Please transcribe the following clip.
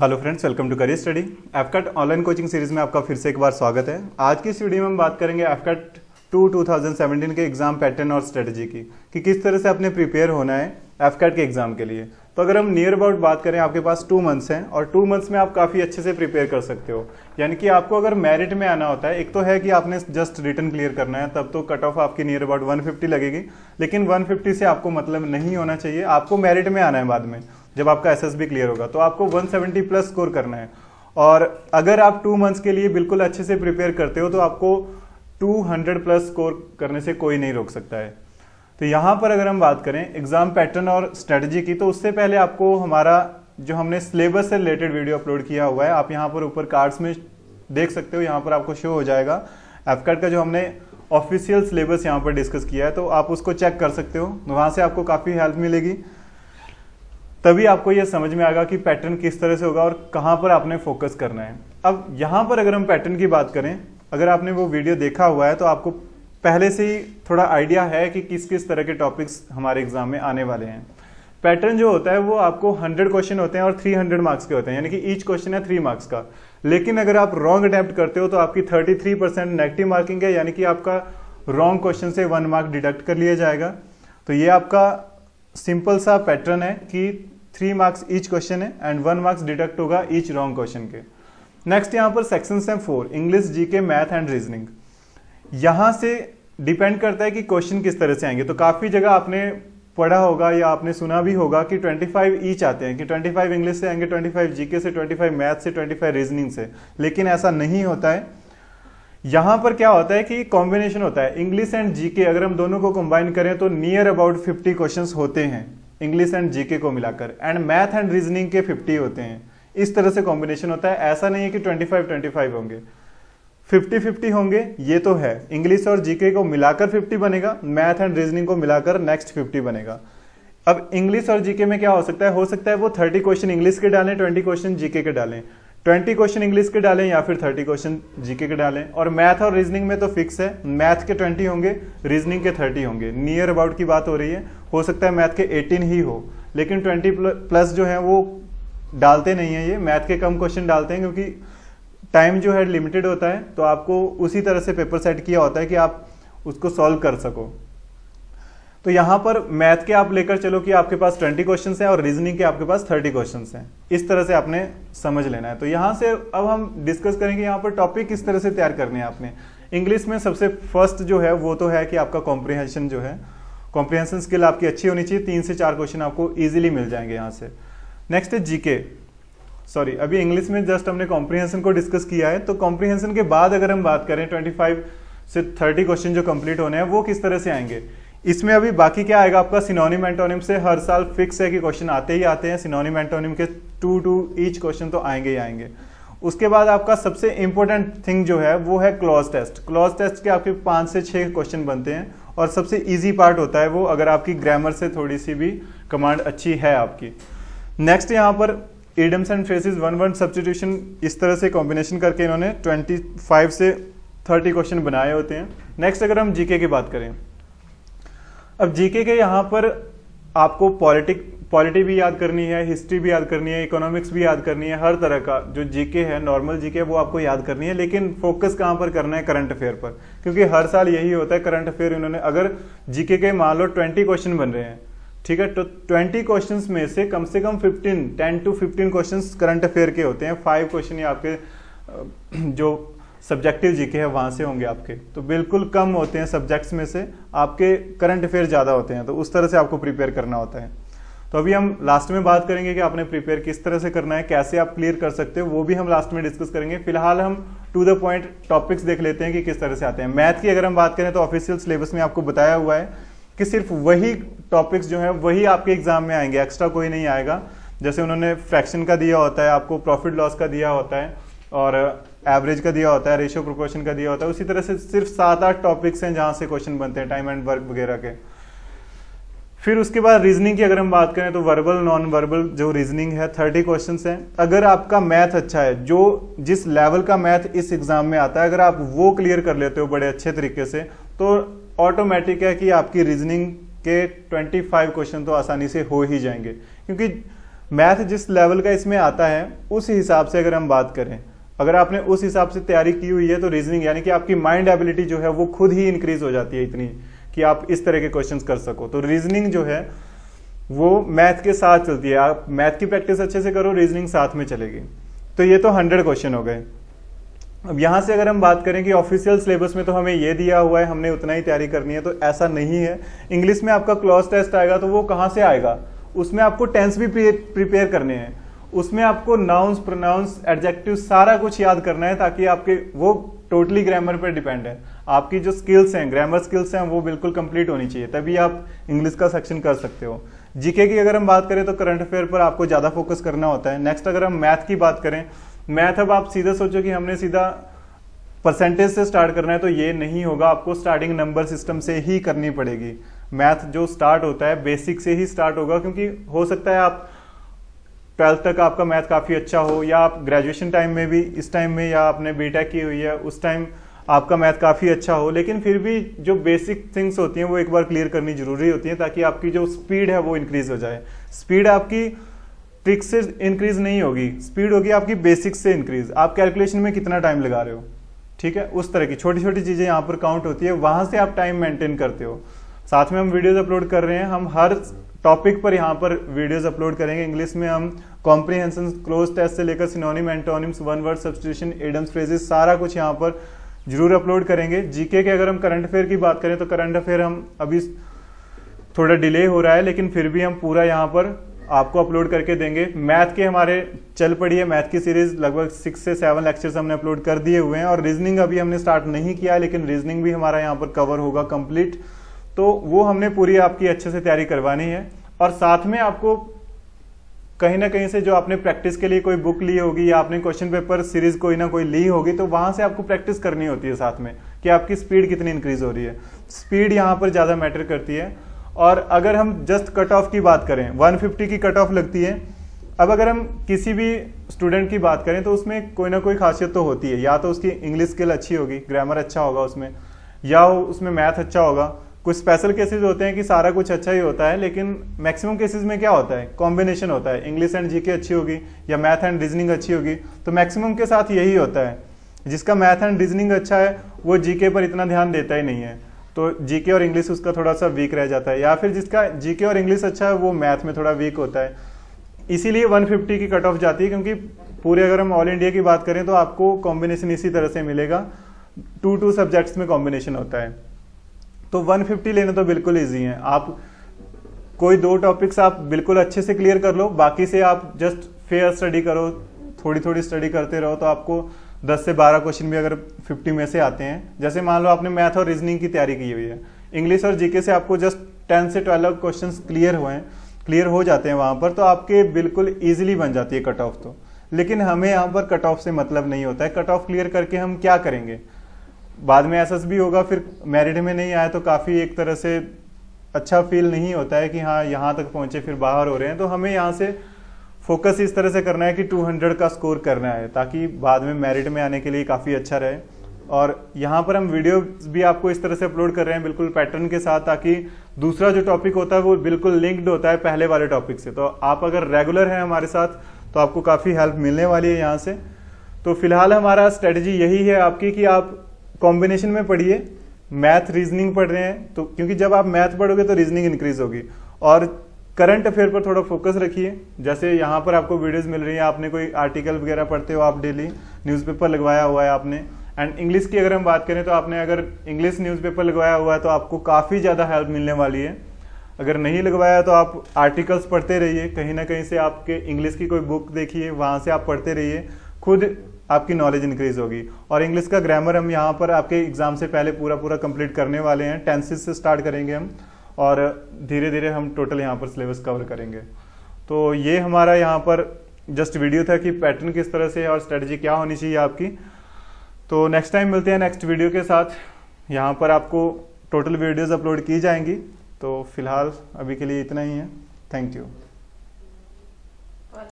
hello friends welcome to career study एफकट online coaching series में आपका फिर से एक बार स्वागत है आज की इस वीडियो में हम बात करेंगे एफकट टू 2017 के एग्जाम पैटर्न और स्ट्रेटजी की कि किस तरह से आपने प्रिपेयर होना है एफकट के एग्जाम के लिए तो अगर हम नियर अबाउट बात करें आपके पास टू मंथ्स हैं और टू मंथ्स में आप काफ़ी अच्छे से प्रिपेयर कर सकते हो यानी कि आपको अगर मेरिट में आना होता है एक तो है कि आपने जस्ट रिटर्न क्लियर करना है तब तो कट ऑफ आपकी नियर अबाउट 150 लगेगी लेकिन 150 से आपको मतलब नहीं होना चाहिए आपको मेरिट में आना है बाद में जब आपका एस क्लियर होगा तो आपको 170 प्लस स्कोर करना है और अगर आप टू मंथ्स के लिए बिल्कुल अच्छे से प्रिपेयर करते हो तो आपको 200 प्लस स्कोर करने से कोई नहीं रोक सकता है तो यहाँ पर अगर हम बात करें एग्जाम पैटर्न और स्ट्रेटजी की तो उससे पहले आपको हमारा जो हमने सिलेबस से रिलेटेड वीडियो अपलोड किया हुआ है आप यहाँ पर ऊपर कार्ड्स में देख सकते हो यहाँ पर आपको शो हो जाएगा एफकार्ड का जो हमने ऑफिशियल सिलेबस यहाँ पर डिस्कस किया है तो आप उसको चेक कर सकते हो वहाँ से आपको काफ़ी हेल्प मिलेगी तभी आपको यह समझ में आएगा कि पैटर्न किस तरह से होगा और कहां पर आपने फोकस करना है अब यहां पर अगर हम पैटर्न की बात करें अगर आपने वो वीडियो देखा हुआ है तो आपको पहले से ही थोड़ा आइडिया है कि किस किस तरह के टॉपिक्स हमारे एग्जाम में आने वाले हैं पैटर्न जो होता है वो आपको 100 क्वेश्चन होते हैं और 300 मार्क्स के होते हैं यानी कि ईच क्वेश्चन है थ्री मार्क्स का लेकिन अगर आप रॉन्ग अटेम्प्ट करते हो तो आपकी 33 परसेंट नेगेटिव मार्किंग है यानी कि आपका रॉन्ग क्वेश्चन से वन मार्क डिडक्ट कर लिया जाएगा तो ये आपका सिंपल सा पैटर्न है कि थ्री मार्क्स ईच क्वेश्चन है एंड वन मार्क्स डिडक्ट होगा ईच रॉन्ग क्वेश्चन के नेक्स्ट यहाँ पर सेक्शन है फोर इंग्लिश के मैथ एंड रीजनिंग यहाँ से डिपेंड करता है कि क्वेश्चन किस तरह से आएंगे तो काफ़ी जगह आपने पढ़ा होगा या आपने सुना भी होगा कि 25 ईच आते हैं कि 25 इंग्लिश से आएंगे 25 जीके से 25 मैथ से 25 रीजनिंग से लेकिन ऐसा नहीं होता है यहां पर क्या होता है कि कॉम्बिनेशन होता है इंग्लिश एंड जीके अगर हम दोनों को कंबाइन करें तो नियर अबाउट 50 क्वेश्चंस होते हैं इंग्लिश एंड जीके को मिलाकर एंड मैथ एंड रीजनिंग के 50 होते हैं इस तरह से कॉम्बिनेशन होता है ऐसा नहीं है कि 25 25 होंगे 50 50 होंगे ये तो है इंग्लिश और जीके को मिलाकर फिफ्टी बनेगा मैथ एंड रीजनिंग को मिलाकर नेक्स्ट फिफ्टी बनेगा अब इंग्लिश और जीके में क्या हो सकता है हो सकता है वो थर्टी क्वेश्चन इंग्लिश के डालें ट्वेंटी क्वेश्चन जीके के डालें ट्वेंटी क्वेश्चन इंग्लिश के डालें या फिर थर्टी क्वेश्चन जीके के डालें और मैथ और रीजनिंग में तो फिक्स है मैथ के ट्वेंटी होंगे रीजनिंग के थर्टी होंगे नियर अबाउट की बात हो रही है हो सकता है मैथ के एटीन ही हो लेकिन ट्वेंटी प्लस जो है वो डालते नहीं है ये मैथ के कम क्वेश्चन डालते हैं क्योंकि टाइम जो है लिमिटेड होता है तो आपको उसी तरह से पेपर सेट किया होता है कि आप उसको सॉल्व कर सको तो यहां पर मैथ के आप लेकर चलो कि आपके पास 20 क्वेश्चन हैं और रीजनिंग के आपके पास 30 क्वेश्चन हैं इस तरह से आपने समझ लेना है तो यहां से अब हम डिस्कस करेंगे यहां पर टॉपिक किस तरह से तैयार करने हैं आपने इंग्लिश में सबसे फर्स्ट जो है वो तो है कि आपका कॉम्प्रिहेंशन जो है कॉम्प्रिहेंशन स्किल आपकी अच्छी होनी चाहिए तीन से चार क्वेश्चन आपको ईजिली मिल जाएंगे यहाँ से नेक्स्ट है जीके सॉरी अभी इंग्लिश में जस्ट हमने कॉम्प्रिहेंशन को डिस्कस किया है तो कॉम्प्रिहेंशन के बाद अगर हम बात करें ट्वेंटी से थर्टी क्वेश्चन जो कंप्लीट होने हैं वो किस तरह से आएंगे इसमें अभी बाकी क्या आएगा आपका सिनोनिम एंटोनिम से हर साल फिक्स है कि क्वेश्चन आते ही आते हैं सिनोनिम एंटोनिम के टू टू ईच क्वेश्चन तो आएंगे ही आएंगे उसके बाद आपका सबसे इंपॉर्टेंट थिंग जो है वो है क्लॉज टेस्ट क्लॉज टेस्ट के आपके पाँच से छः क्वेश्चन बनते हैं और सबसे ईजी पार्ट होता है वो अगर आपकी ग्रामर से थोड़ी सी भी कमांड अच्छी है आपकी नेक्स्ट यहाँ पर idioms and phrases one one substitution इस तरह से कॉम्बिनेशन करके इन्होंने 25 से 30 क्वेश्चन बनाए होते हैं नेक्स्ट अगर हम जीके की बात करें अब जीके के यहाँ पर आपको पॉलिटिक पॉलिटी भी याद करनी है हिस्ट्री भी याद करनी है इकोनॉमिक्स भी याद करनी है हर तरह का जो जीके है नॉर्मल जीके है वो आपको याद करनी है लेकिन फोकस कहाँ पर करना है करंट अफेयर पर क्योंकि हर साल यही होता है करंट अफेयर इन्होंने अगर जीके के मान लो ट्वेंटी क्वेश्चन बन रहे हैं ठीक है तो ट्वेंटी क्वेश्चन में से कम से कम fifteen ten to fifteen question current affair के होते हैं फाइव क्वेश्चन ये आपके जो सब्जेक्टिव जीके है वहाँ से होंगे आपके तो बिल्कुल कम होते हैं सब्जेक्ट्स में से आपके करंट अफेयर ज़्यादा होते हैं तो उस तरह से आपको प्रिपेयर करना होता है तो अभी हम लास्ट में बात करेंगे कि आपने प्रिपेयर किस तरह से करना है कैसे आप क्लियर कर सकते हो वो भी हम लास्ट में डिस्कस करेंगे फिलहाल हम टू द पॉइंट टॉपिक्स देख लेते हैं कि किस तरह से आते हैं मैथ की अगर हम बात करें तो ऑफिशियल सिलेबस में आपको बताया हुआ है कि सिर्फ वही टॉपिक्स जो है वही आपके एग्जाम में आएंगे एक्स्ट्रा कोई नहीं आएगा जैसे उन्होंने फ्रैक्शन का दिया होता है आपको प्रॉफिट लॉस का दिया होता है और एवरेज का दिया होता है रेशियो प्रोपोर्शन का दिया होता है उसी तरह से सिर्फ सात आठ टॉपिक्स हैं जहाँ से क्वेश्चन बनते हैं टाइम एंड वर्क वगैरह के फिर उसके बाद रीजनिंग की अगर हम बात करें तो वर्बल नॉन वर्बल जो रीजनिंग है थर्टी क्वेश्चन हैं अगर आपका मैथ अच्छा है जो जिस लेवल का मैथ इस एग्जाम में आता है अगर आप वो क्लियर कर लेते हो बड़े अच्छे तरीके से तो ऑटोमेटिक है कि आपकी रीजनिंग के 25 क्वेश्चन तो आसानी से हो ही जाएंगे क्योंकि मैथ जिस लेवल का इसमें आता है उस हिसाब से अगर हम बात करें अगर आपने उस हिसाब से तैयारी की हुई है तो रीजनिंग यानी कि आपकी माइंड एबिलिटी जो है वो खुद ही इंक्रीज हो जाती है इतनी कि आप इस तरह के क्वेश्चंस कर सको तो रीजनिंग जो है वो मैथ के साथ चलती है आप मैथ की प्रैक्टिस अच्छे से करो रीजनिंग साथ में चलेगी तो ये तो हंड्रेड क्वेश्चन हो गए अब यहाँ से अगर हम बात करें कि ऑफिशियल सिलेबस में तो हमें ये दिया हुआ है हमने उतना ही तैयारी करनी है तो ऐसा नहीं है इंग्लिश में आपका क्लॉज टेस्ट आएगा तो वो कहाँ से आएगा उसमें आपको टेंस भी प्रिपेयर करने हैं उसमें आपको नाउंस प्रोनाउंस एडजेक्टिव सारा कुछ याद करना है ताकि आपके वो टोटली ग्रामर पर डिपेंड है आपकी जो स्किल्स हैं ग्रामर स्किल्स हैं वो बिल्कुल कंप्लीट होनी चाहिए तभी आप इंग्लिश का सेक्शन कर सकते हो जीके की अगर हम बात करें तो करंट अफेयर पर आपको ज़्यादा फोकस करना होता है नेक्स्ट अगर हम मैथ की बात करें मैथ अब आप सीधा सोचो कि हमने सीधा परसेंटेज से स्टार्ट करना है तो ये नहीं होगा आपको स्टार्टिंग नंबर सिस्टम से ही करनी पड़ेगी मैथ जो स्टार्ट होता है बेसिक से ही स्टार्ट होगा क्योंकि हो सकता है आप ट्वेल्थ तक आपका मैथ काफ़ी अच्छा हो या आप ग्रेजुएशन टाइम में भी इस टाइम में या आपने बीटेक की हुई है उस टाइम आपका मैथ काफ़ी अच्छा हो लेकिन फिर भी जो बेसिक थिंग्स होती हैं वो एक बार क्लियर करनी जरूरी होती हैं ताकि आपकी जो स्पीड है वो इंक्रीज हो जाए स्पीड आपकी ट्रिक से इंक्रीज नहीं होगी स्पीड होगी आपकी बेसिक से इंक्रीज आप कैलकुलेशन में कितना टाइम लगा रहे हो ठीक है उस तरह की छोटी छोटी चीज़ें यहाँ पर काउंट होती है वहाँ से आप टाइम मेंटेन करते हो साथ में हम वीडियोज अपलोड कर रहे हैं हम हर टॉपिक पर यहाँ पर वीडियोस अपलोड करेंगे इंग्लिश में हम कॉम्प्रीहेंशन क्लोज टेस्ट से लेकर synonym antonyms one word substitution idioms phrases सारा कुछ यहाँ पर जरूर अपलोड करेंगे जीके के अगर हम करंट अफेयर की बात करें तो करंट अफेयर हम अभी थोड़ा डिले हो रहा है लेकिन फिर भी हम पूरा यहाँ पर आपको अपलोड करके देंगे मैथ के हमारे चल पड़ी है मैथ की सीरीज लगभग सिक्स से सेवन लेक्चर्स हमने अपलोड कर दिए हुए हैं और रीजनिंग अभी हमने स्टार्ट नहीं किया लेकिन रीजनिंग भी हमारा यहाँ पर कवर होगा कंप्लीट तो वो हमने पूरी आपकी अच्छे से तैयारी करवानी है और साथ में आपको कहीं ना कहीं से जो आपने प्रैक्टिस के लिए कोई बुक ली होगी या आपने क्वेश्चन पेपर सीरीज कोई ना कोई ली होगी तो वहां से आपको प्रैक्टिस करनी होती है साथ में कि आपकी स्पीड कितनी इंक्रीज हो रही है स्पीड यहाँ पर ज़्यादा मैटर करती है और अगर हम जस्ट कट ऑफ की बात करें वन की कट ऑफ लगती है अब अगर हम किसी भी स्टूडेंट की बात करें तो उसमें कोई ना कोई खासियत तो होती है या तो उसकी इंग्लिश स्किल अच्छी होगी ग्रामर अच्छा होगा उसमें या उसमें मैथ अच्छा होगा कुछ स्पेशल केसेस होते हैं कि सारा कुछ अच्छा ही होता है लेकिन मैक्सिमम केसेस में क्या होता है कॉम्बिनेशन होता है इंग्लिश एंड जीके अच्छी होगी या मैथ एंड रीजनिंग अच्छी होगी तो मैक्सिमम के साथ यही होता है जिसका मैथ एंड रीजनिंग अच्छा है वो जीके पर इतना ध्यान देता ही नहीं है तो जीके और इंग्लिश उसका थोड़ा सा वीक रह जाता है या फिर जिसका जीके और इंग्लिश अच्छा है वो मैथ में थोड़ा वीक होता है इसीलिए 150 की कट ऑफ जाती है क्योंकि पूरे अगर हम ऑल इंडिया की बात करें तो आपको कॉम्बिनेशन इसी तरह से मिलेगा टू टू सब्जेक्ट्स में कॉम्बिनेशन होता है तो 150 लेने तो बिल्कुल इजी है आप कोई दो टॉपिक्स आप बिल्कुल अच्छे से क्लियर कर लो बाकी से आप जस्ट फेयर स्टडी करो थोड़ी थोड़ी स्टडी करते रहो तो आपको 10 से 12 क्वेश्चन भी अगर 50 में से आते हैं जैसे मान लो आपने मैथ और रीजनिंग की तैयारी की हुई है इंग्लिश और जीके से आपको जस्ट 10 से 12 क्वेश्चन क्लियर हुए हैं क्लियर हो जाते हैं वहाँ पर तो आपके बिल्कुल ईजिली बन जाती है कट ऑफ तो लेकिन हमें यहाँ पर कट ऑफ से मतलब नहीं होता है कट ऑफ क्लियर करके हम क्या करेंगे बाद में एस भी होगा फिर मेरिट में नहीं आया तो काफ़ी एक तरह से अच्छा फील नहीं होता है कि हाँ यहाँ तक पहुँचे फिर बाहर हो रहे हैं तो हमें यहाँ से फोकस इस तरह से करना है कि 200 का स्कोर करना है ताकि बाद में मेरिट में आने के लिए काफ़ी अच्छा रहे और यहाँ पर हम वीडियो भी आपको इस तरह से अपलोड कर रहे हैं बिल्कुल पैटर्न के साथ ताकि दूसरा जो टॉपिक होता है वो बिल्कुल लिंक्ड होता है पहले वाले टॉपिक से तो आप अगर रेगुलर हैं हमारे साथ तो आपको काफ़ी हेल्प मिलने वाली है यहाँ से तो फिलहाल हमारा स्ट्रेटजी यही है आपकी कि आप कॉम्बिनेशन में पढ़िए मैथ रीजनिंग पढ़ रहे हैं तो क्योंकि जब आप मैथ पढ़ोगे तो रीजनिंग इंक्रीज होगी और करंट अफेयर पर थोड़ा फोकस रखिए जैसे यहाँ पर आपको वीडियोस मिल रही हैं आपने कोई आर्टिकल वगैरह पढ़ते हो आप डेली न्यूज़पेपर लगवाया हुआ है आपने एंड इंग्लिश की अगर हम बात करें तो आपने अगर इंग्लिश न्यूज़पेपर लगवाया हुआ है तो आपको काफ़ी ज़्यादा हेल्प मिलने वाली है अगर नहीं लगवाया तो आप आर्टिकल्स पढ़ते रहिए कहीं ना कहीं से आपके इंग्लिश की कोई बुक देखिए वहाँ से आप पढ़ते रहिए खुद आपकी नॉलेज इंक्रीज होगी और इंग्लिश का ग्रामर हम यहाँ पर आपके एग्जाम से पहले पूरा पूरा कंप्लीट करने वाले हैं टेंसेस से स्टार्ट करेंगे हम और धीरे धीरे हम टोटल यहाँ पर सिलेबस कवर करेंगे तो ये हमारा यहाँ पर जस्ट वीडियो था कि पैटर्न किस तरह से और स्ट्रेटजी क्या होनी चाहिए आपकी तो नेक्स्ट टाइम मिलते हैं नेक्स्ट वीडियो के साथ यहाँ पर आपको टोटल वीडियोज अपलोड की जाएंगी तो फिलहाल अभी के लिए इतना ही है थैंक यू